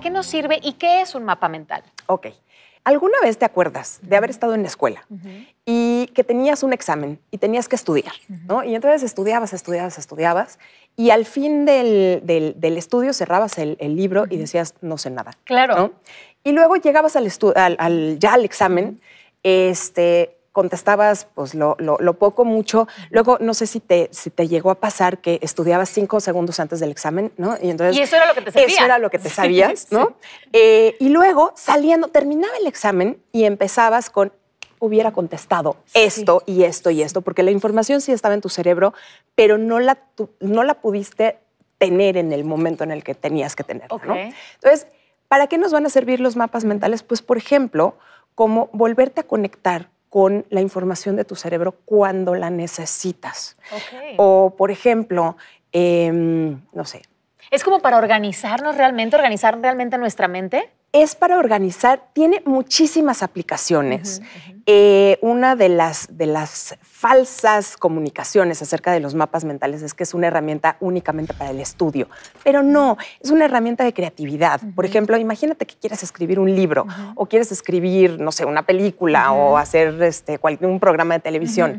qué nos sirve y qué es un mapa mental? Ok. ¿Alguna vez te acuerdas de haber estado en la escuela y que tenías un examen y tenías que estudiar? ¿no? Y entonces estudiabas, estudiabas, estudiabas y al fin del, del, estudio cerrabas el, libro y decías, no sé nada. Claro. Y luego llegabas al, al, ya al examen este, contestabas pues lo, poco, mucho. Luego, no sé si te, si te llegó a pasar que estudiabas cinco segundos antes del examen, ¿no? Y, entonces, eso era lo que te sabías. Eso era lo que te sabías, ¿no? Eh, y luego, saliendo, terminaba el examen y empezabas con hubiera contestado esto y esto y esto, porque la información sí estaba en tu cerebro, pero no la, no la pudiste tener en el momento en el que tenías que tenerla, ¿no? Entonces, ¿para qué nos van a servir los mapas mentales? Pues, por ejemplo, como volverte a conectar con la información de tu cerebro cuando la necesitas. O, por ejemplo, em, no sé, ¿Es como para organizarnos realmente, organizar realmente nuestra mente? Es para organizar, tiene muchísimas aplicaciones. Eh, una de las, de las falsas comunicaciones acerca de los mapas mentales es que es una herramienta únicamente para el estudio, pero no, es una herramienta de creatividad. Por ejemplo, imagínate que quieres escribir un libro o quieres escribir, no sé, una película o hacer este, un programa de televisión.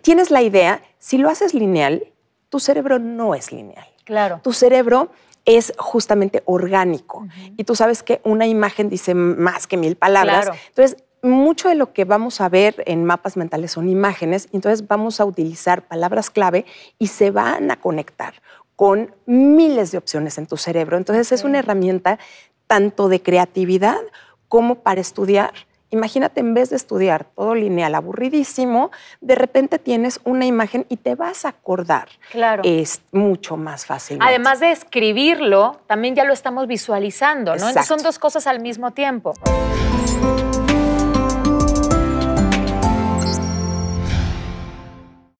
Tienes la idea, si lo haces lineal, tu cerebro no es lineal. Claro. Tu cerebro es justamente orgánico. Y tú sabes que una imagen dice más que mil palabras. Entonces, mucho de lo que vamos a ver en mapas mentales son imágenes, entonces vamos a utilizar palabras clave y se van a conectar con miles de opciones en tu cerebro. Entonces, es una herramienta tanto de creatividad como para estudiar Imagínate, en vez de estudiar todo lineal, aburridísimo, de repente tienes una imagen y te vas a acordar. Claro. Es mucho más fácil. Además de escribirlo, también ya lo estamos visualizando, ¿no? son dos cosas al mismo tiempo.